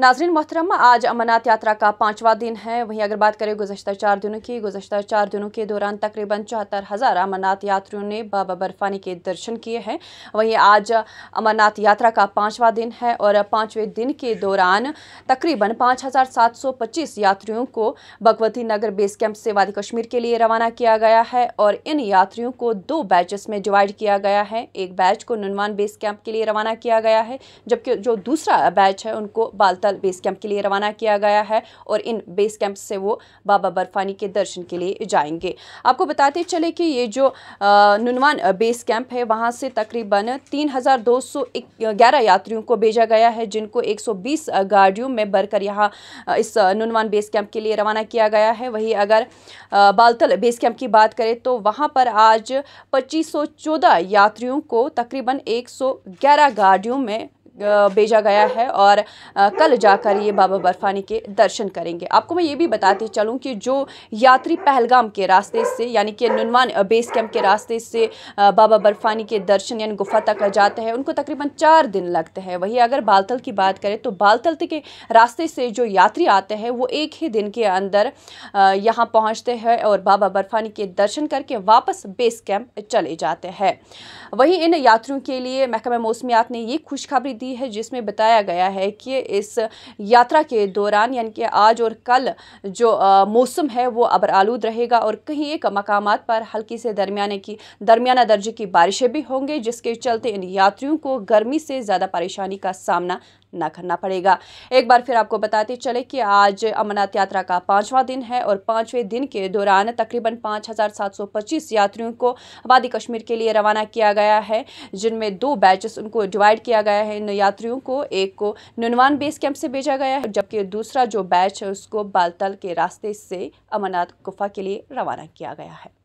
नाजरीन मोहतरम आज अमरनाथ यात्रा का पांचवा दिन है वहीं अगर बात करें गुजशत चार दिनों की गुजशत चार दिनों के दौरान तकरीबन चौहत्तर हज़ार अमरनाथ यात्रियों ने बाबा बर्फानी के दर्शन किए हैं वहीं आज अमरनाथ यात्रा का पांचवा दिन है और पाँचवें दिन के दौरान तकरीबन पाँच हज़ार सात सौ पच्चीस यात्रियों को भगवती नगर बेस कैंप से वादी कश्मीर के लिए रवाना किया गया है और इन यात्रियों को दो बैचेस में डिवाइड किया गया है एक बैच को नुनवान बेस कैंप के लिए रवाना किया गया है जबकि जो दूसरा बैच है उनको बाल दल बेस कैंप के लिए रवाना किया गया है और इन बेस कैंप से वो बाबा बर्फानी के दर्शन के लिए जाएंगे आपको बताते चले कि ये जो नुनवान बेस कैंप है वहाँ से तकरीबन तीन यात्रियों को भेजा गया है जिनको एक गाड़ियों में भरकर यहाँ इस नुनवान बेस कैंप के लिए रवाना किया गया है वहीं अगर बालतल बेस कैंप की बात करें तो वहाँ पर आज 2514 यात्रियों को तकरीबन 111 गाड़ियों में भेजा गया है और कल जाकर ये बाबा बर्फानी के दर्शन करेंगे आपको मैं ये भी बताती चलूँ कि जो यात्री पहलगाम के रास्ते से यानी कि नुनवान बेस कैंप के रास्ते से बाबा बर्फानी के दर्शन यानी गुफा तक जाते हैं उनको तकरीबन चार दिन लगते हैं वहीं अगर बालतल की बात करें तो बालतल के रास्ते से जो यात्री आते हैं वो एक ही दिन के अंदर यहाँ पहुँचते हैं और बाबा बर्फानी के दर्शन करके वापस बेस कैंप चले जाते हैं वहीं इन यात्रियों के लिए महकमा मौसमियात ने ये खुशखबरी दी है जिसमें बताया गया है कि इस यात्रा के दौरान यानी कि आज और कल जो मौसम है वो अबर आलूद रहेगा और कहीं एक मकाम पर हल्की से दरमियाने की दरमियाना दर्जे की बारिशें भी होंगी जिसके चलते इन यात्रियों को गर्मी से ज़्यादा परेशानी का सामना न करना पड़ेगा एक बार फिर आपको बताते चले कि आज अमरनाथ यात्रा का पांचवा दिन है और पाँचवें दिन के दौरान तकरीबन पाँच यात्रियों को वादी कश्मीर के लिए रवाना किया गया है जिनमें दो बैचेस उनको डिवाइड किया गया है इन यात्रियों को एक को नुनवान बेस कैंप से भेजा गया है जबकि दूसरा जो बैच है उसको बालतल के रास्ते से अमरनाथ गुफा के लिए रवाना किया गया है